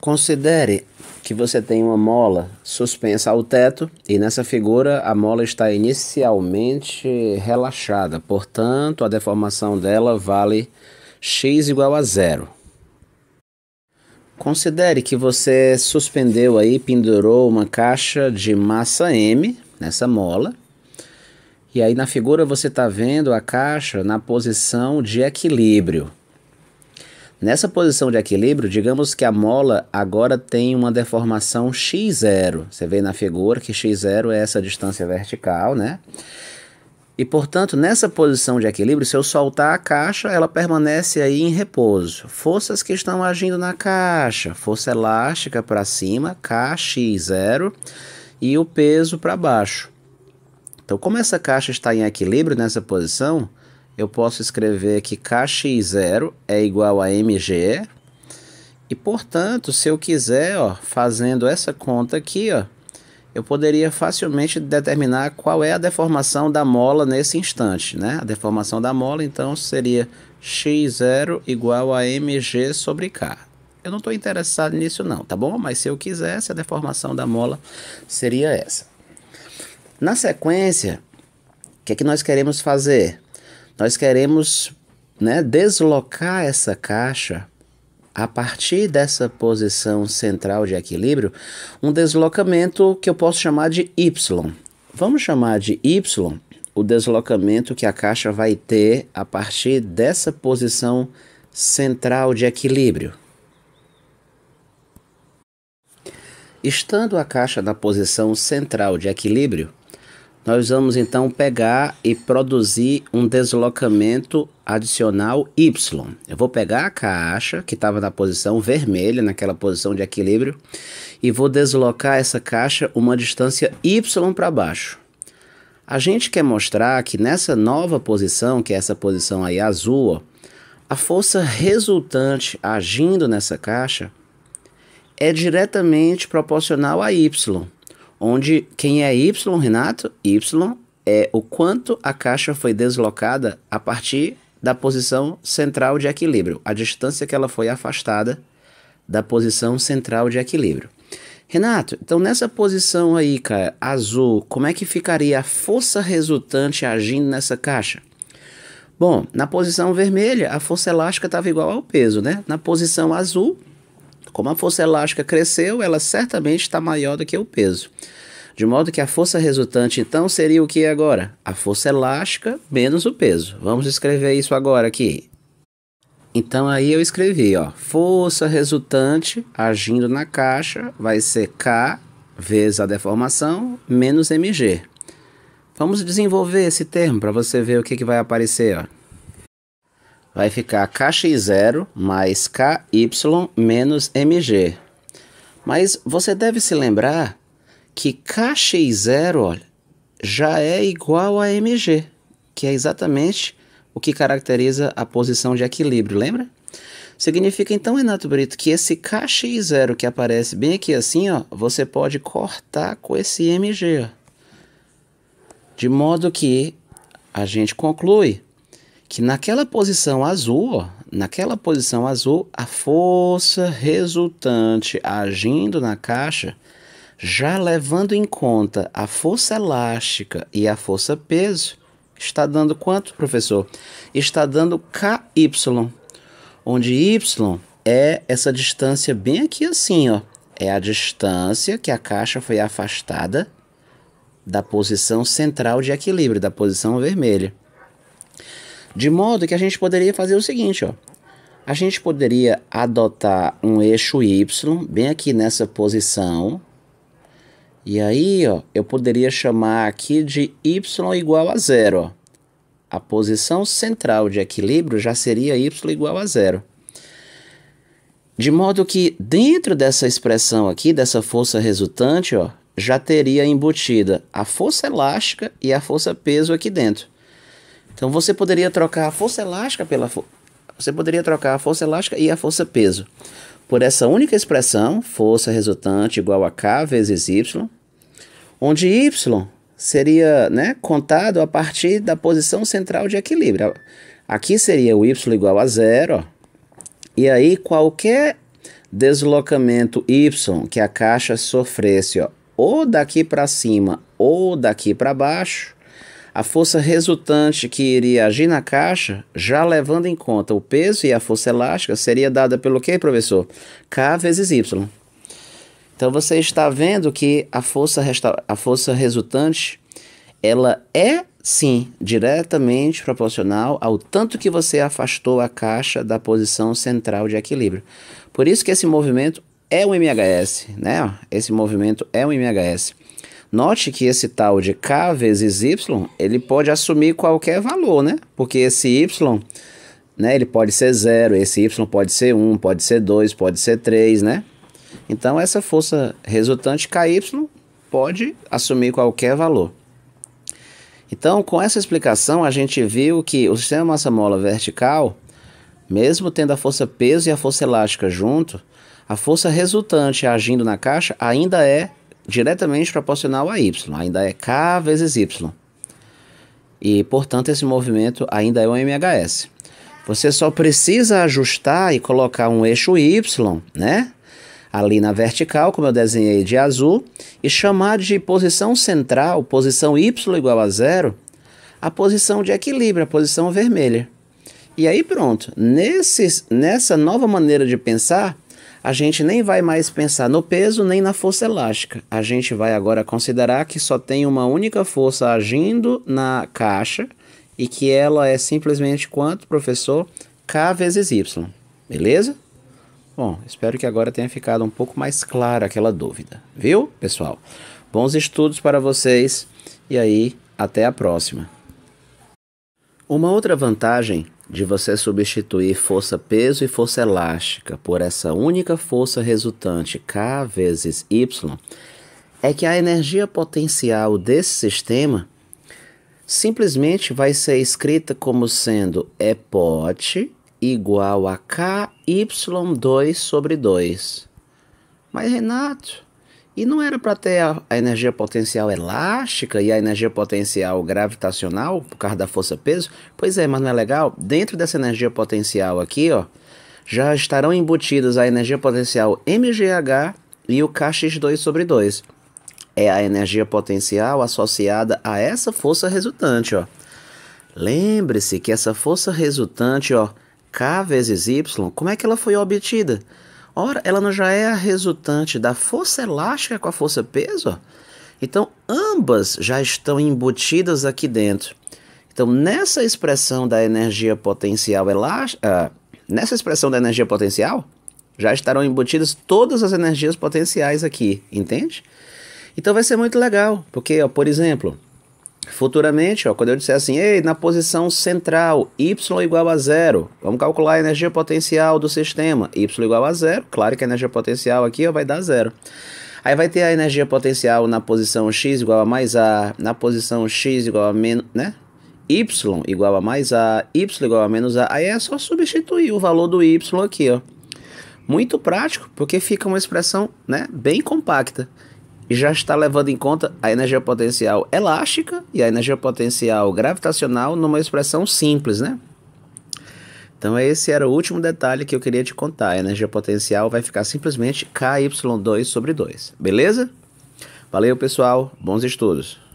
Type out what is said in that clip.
Considere que você tem uma mola suspensa ao teto e nessa figura a mola está inicialmente relaxada, portanto a deformação dela vale x igual a zero. Considere que você suspendeu aí, pendurou uma caixa de massa M nessa mola. E aí na figura você está vendo a caixa na posição de equilíbrio. Nessa posição de equilíbrio, digamos que a mola agora tem uma deformação x0. Você vê na figura que x0 é essa distância vertical, né? E, portanto, nessa posição de equilíbrio, se eu soltar a caixa, ela permanece aí em repouso. Forças que estão agindo na caixa, força elástica para cima, Kx0, e o peso para baixo. Então, como essa caixa está em equilíbrio nessa posição, eu posso escrever que KX0 é igual a mg E, portanto, se eu quiser, ó, fazendo essa conta aqui, ó, eu poderia facilmente determinar qual é a deformação da mola nesse instante, né? A deformação da mola, então, seria x0 igual a mg sobre k. Eu não estou interessado nisso não, tá bom? Mas se eu quisesse, a deformação da mola seria essa. Na sequência, o que, é que nós queremos fazer? Nós queremos né, deslocar essa caixa a partir dessa posição central de equilíbrio, um deslocamento que eu posso chamar de Y. Vamos chamar de Y o deslocamento que a caixa vai ter a partir dessa posição central de equilíbrio. Estando a caixa na posição central de equilíbrio, nós vamos então pegar e produzir um deslocamento adicional Y. Eu vou pegar a caixa que estava na posição vermelha, naquela posição de equilíbrio, e vou deslocar essa caixa uma distância Y para baixo. A gente quer mostrar que nessa nova posição, que é essa posição aí azul, ó, a força resultante agindo nessa caixa é diretamente proporcional a Y onde quem é Y, Renato? Y é o quanto a caixa foi deslocada a partir da posição central de equilíbrio, a distância que ela foi afastada da posição central de equilíbrio. Renato, então nessa posição aí, cara, azul, como é que ficaria a força resultante agindo nessa caixa? Bom, na posição vermelha, a força elástica estava igual ao peso, né? Na posição azul, como a força elástica cresceu, ela certamente está maior do que o peso. De modo que a força resultante, então, seria o que agora? A força elástica menos o peso. Vamos escrever isso agora aqui. Então aí eu escrevi, ó, força resultante agindo na caixa vai ser K vezes a deformação menos mg. Vamos desenvolver esse termo para você ver o que, que vai aparecer, ó vai ficar KX0 mais KY menos MG. Mas você deve se lembrar que KX0 olha, já é igual a MG, que é exatamente o que caracteriza a posição de equilíbrio, lembra? Significa então, Renato Brito, que esse KX0 que aparece bem aqui assim, ó, você pode cortar com esse MG. Ó. De modo que a gente conclui que naquela posição azul, ó, naquela posição azul, a força resultante agindo na caixa, já levando em conta a força elástica e a força peso, está dando quanto, professor? Está dando KY, onde Y é essa distância bem aqui assim, ó. É a distância que a caixa foi afastada da posição central de equilíbrio, da posição vermelha. De modo que a gente poderia fazer o seguinte, ó. A gente poderia adotar um eixo Y bem aqui nessa posição. E aí, ó, eu poderia chamar aqui de Y igual a zero. Ó. A posição central de equilíbrio já seria Y igual a zero. De modo que dentro dessa expressão aqui, dessa força resultante, ó, já teria embutida a força elástica e a força peso aqui dentro. Então você poderia trocar a força elástica pela fo você poderia trocar a força elástica e a força peso por essa única expressão, força resultante igual a k vezes y, onde y seria, né, contado a partir da posição central de equilíbrio. Aqui seria o y igual a zero, e aí qualquer deslocamento y que a caixa sofresse, ó, ou daqui para cima ou daqui para baixo, a força resultante que iria agir na caixa, já levando em conta o peso e a força elástica, seria dada pelo que, professor? K vezes Y. Então você está vendo que a força, resta a força resultante ela é sim diretamente proporcional ao tanto que você afastou a caixa da posição central de equilíbrio. Por isso que esse movimento é um MHS, né? Esse movimento é um MHS. Note que esse tal de K vezes Y, ele pode assumir qualquer valor, né? Porque esse Y, né, ele pode ser zero, esse Y pode ser 1, pode ser 2, pode ser 3, né? Então, essa força resultante KY pode assumir qualquer valor. Então, com essa explicação, a gente viu que o sistema massa-mola vertical, mesmo tendo a força peso e a força elástica junto, a força resultante agindo na caixa ainda é diretamente proporcional a y, ainda é k vezes y. E, portanto, esse movimento ainda é um MHS. Você só precisa ajustar e colocar um eixo y, né? Ali na vertical, como eu desenhei de azul, e chamar de posição central, posição y igual a zero, a posição de equilíbrio, a posição vermelha. E aí pronto, Nesse, nessa nova maneira de pensar, a gente nem vai mais pensar no peso nem na força elástica. A gente vai agora considerar que só tem uma única força agindo na caixa e que ela é simplesmente quanto, professor? K vezes Y. Beleza? Bom, espero que agora tenha ficado um pouco mais clara aquela dúvida. Viu, pessoal? Bons estudos para vocês e aí até a próxima. Uma outra vantagem de você substituir força peso e força elástica por essa única força resultante K vezes Y, é que a energia potencial desse sistema simplesmente vai ser escrita como sendo EPOT igual a KY2 sobre 2. Mas, Renato, e não era para ter a, a, energia potencial elástica e a energia potencial gravitacional por causa da força-peso? Pois é, mas não é legal? Dentro dessa energia potencial aqui, ó, já estarão embutidas a energia potencial MGH e o KX2 sobre 2. É a energia potencial associada a essa força resultante, ó. Lembre-se que essa força resultante, ó, K vezes Y, como é que ela foi obtida? Ora, ela não já é a resultante da força elástica com a força peso? Então, ambas já estão embutidas aqui dentro. Então, nessa expressão da energia potencial elástica, uh, nessa expressão da energia potencial, já estarão embutidas todas as energias potenciais aqui, entende? Então vai ser muito legal, porque, ó, por exemplo, Futuramente, ó, quando eu disser assim, ei, na posição central, Y igual a zero, vamos calcular a energia potencial do sistema, Y igual a zero, claro que a energia potencial aqui ó, vai dar zero. Aí vai ter a energia potencial na posição X igual a mais A, na posição X igual a menos, né? Y igual a mais A, Y igual a menos A, aí é só substituir o valor do Y aqui, ó. Muito prático, porque fica uma expressão, né, bem compacta já está levando em conta a energia potencial elástica e a energia potencial gravitacional numa expressão simples, né? Então esse era o último detalhe que eu queria te contar. A energia potencial vai ficar simplesmente KY2 sobre 2, beleza? Valeu, pessoal. Bons estudos.